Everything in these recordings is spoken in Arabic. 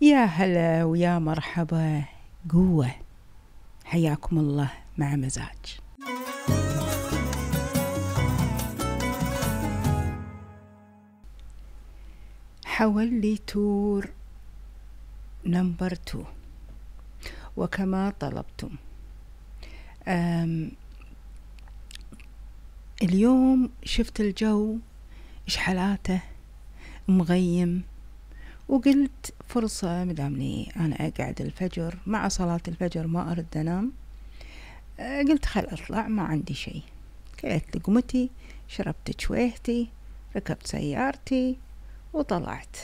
يا هلا ويا مرحبا قوة حياكم الله مع مزاج حولي تور نمبر تو وكما طلبتم اليوم شفت الجو إشحالاته مغيم وقلت فرصة مدامني أنا أقعد الفجر مع صلاة الفجر ما أرد أنام آه، قلت خل أطلع ما عندي شي كلت لقمتي شربت شويهتي ركبت سيارتي وطلعت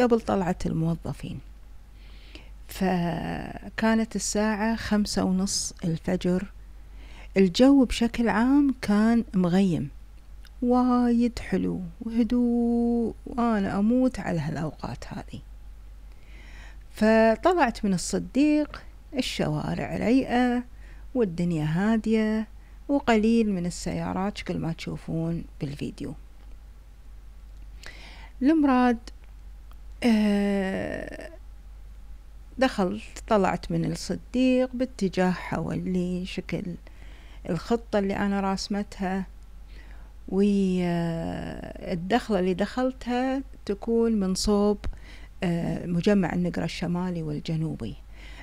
قبل طلعت الموظفين فكانت الساعة خمسة ونص الفجر الجو بشكل عام كان مغيم وايد حلو وهدوء وأنا أموت على هالأوقات هذه فطلعت من الصديق الشوارع ريئة والدنيا هادية وقليل من السيارات كل ما تشوفون بالفيديو المراد آه، دخلت طلعت من الصديق باتجاه حولي شكل الخطة اللي أنا راسمتها والدخلة اللي دخلتها تكون من صوب آه، مجمع النقرة الشمالي والجنوبي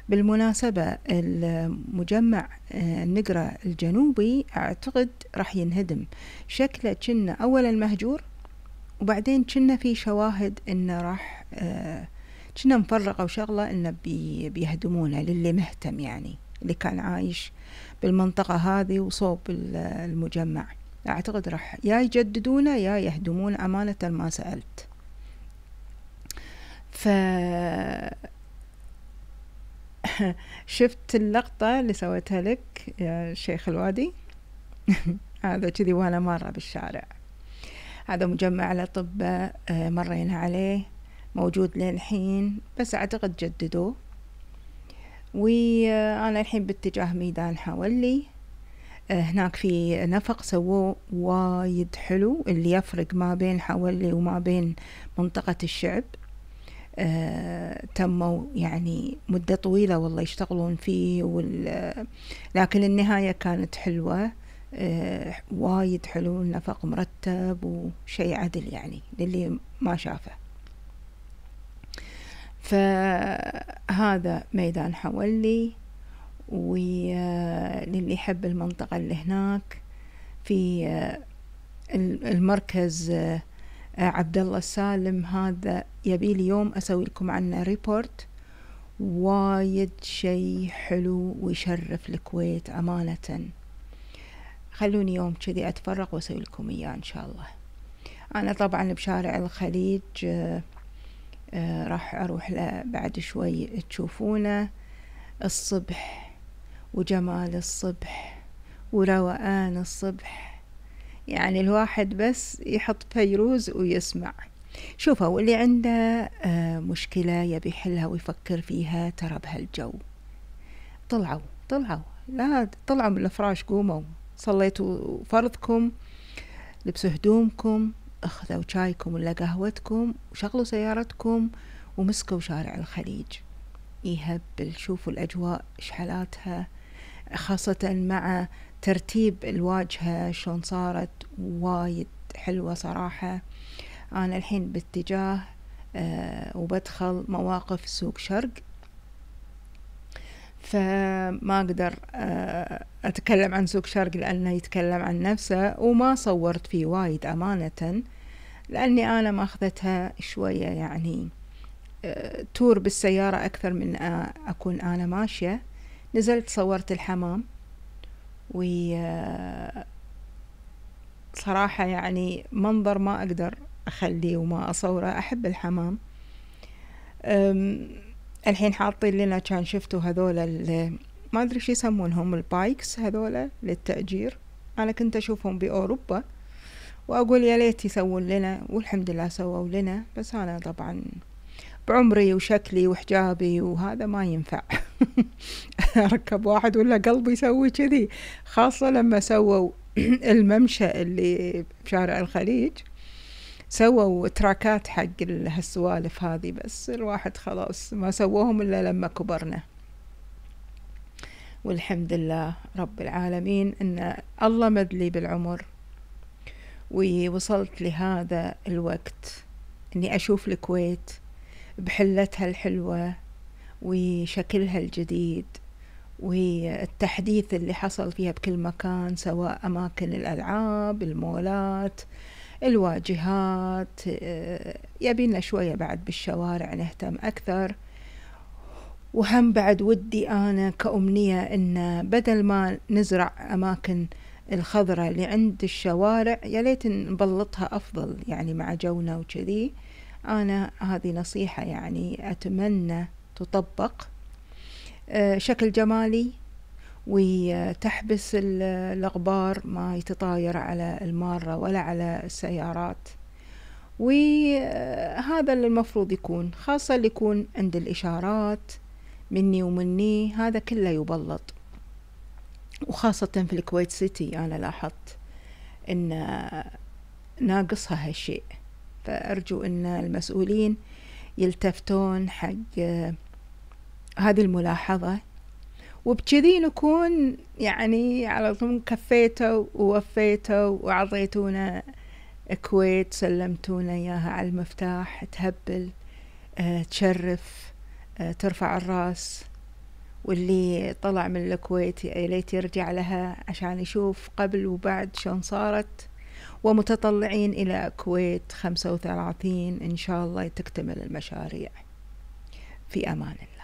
بالمناسبة المجمع آه، النقرة الجنوبي أعتقد راح ينهدم شكله كنا أولا مهجور وبعدين كنا في شواهد إنه راح آه، كنا مفرقة وشغلة إنه بيهدمونه للي مهتم يعني اللي كان عايش بالمنطقة هذه وصوب المجمع أعتقد راح يا يجددونه يا يهدمون أمانة ما سألت ف شفت اللقطة اللي سويتها لك يا شيخ الوادي هذا كذي وأنا مرة بالشارع هذا مجمع الأطباء آه، مرينا عليه موجود للحين بس أعتقد جددوه وأنا آه، الحين باتجاه ميدان حولي آه، هناك في نفق سووه وايد حلو اللي يفرق ما بين حولي وما بين منطقة الشعب آه، تموا يعني مدة طويلة والله يشتغلون فيه وال... لكن النهاية كانت حلوة آه، وايد حلو النفق مرتب وشي عدل يعني للي ما شافه فهذا ميدان حولي وللي يحب المنطقة اللي هناك في آه، المركز آه، عبد الله السالم هذا يبي لي يوم أسوي لكم عنه ريبورت وايد شي حلو ويشرف الكويت أمانة خلوني يوم كذي أتفرغ وأسوي لكم إياه إن شاء الله أنا طبعا بشارع الخليج آه، راح أروح له بعد شوي تشوفونه الصبح وجمال الصبح وروقان الصبح يعني الواحد بس يحط فيروز ويسمع شوفوا اللي عنده آه، مشكلة يبي يحلها ويفكر فيها ترى بهالجو طلعوا طلعوا لا طلعوا من الفراش قوموا صليتوا فرضكم لبسوا هدومكم اخذوا شايكم ولا قهوتكم وشغلوا سيارتكم ومسكوا شارع الخليج يهبل شوفوا الأجواء شحالاتها خاصة مع ترتيب الواجهة شلون صارت وايد حلوة صراحة أنا الحين باتجاه أه وبدخل مواقف سوق شرق فما أقدر أه أتكلم عن سوق شرق لأنه يتكلم عن نفسه وما صورت فيه وايد أمانة لأني أنا ماخذتها شوية يعني أه تور بالسيارة أكثر من آه، أكون أنا ماشية نزلت صورت الحمام و آه، صراحة يعني منظر ما أقدر أخليه وما أصوره أحب الحمام الحين حاطين لنا كان شفتوا هذولا ما أدري شو يسمونهم البايكس هذولا للتأجير أنا كنت أشوفهم بأوروبا وأقول يا ليت يسوون لنا والحمد لله سووا لنا بس أنا طبعا بعمري وشكلي وحجابي وهذا ما ينفع اركب واحد ولا قلبي يسوي كذي خاصة لما سووا الممشى اللي بشارع الخليج سووا تراكات حق هالسوالف هذه بس الواحد خلاص ما سووهم إلا لما كبرنا والحمد لله رب العالمين إن الله مدلي بالعمر ووصلت لهذا الوقت إني أشوف الكويت بحلتها الحلوة وشكلها الجديد والتحديث اللي حصل فيها بكل مكان سواء أماكن الألعاب المولات الواجهات آه، يبينا شوية بعد بالشوارع نهتم أكثر وهم بعد ودي أنا كأمنية إن بدل ما نزرع أماكن الخضرة اللي عند الشوارع يا ليت نبلطها أفضل يعني مع جونا وكذي أنا هذه نصيحة يعني أتمنى تطبق آه، شكل جمالي وتحبس الأغبار ما يتطاير على المارة ولا على السيارات وهذا اللي المفروض يكون خاصة اللي يكون عند الإشارات مني ومني هذا كله يبلط وخاصة في الكويت سيتي أنا لاحظت إن ناقصها هالشيء فأرجو أن المسؤولين يلتفتون حق آه، هذه الملاحظة وبكذي نكون يعني على طول كفيته ووفيته وعطيتونا كويت سلمتونا إياها على المفتاح تهبل آه، تشرف آه، ترفع الراس واللي طلع من الكويت يا ليت يرجع لها عشان يشوف قبل وبعد شلون صارت ومتطلعين إلى كويت 35 إن شاء الله تكتمل المشاريع في أمان الله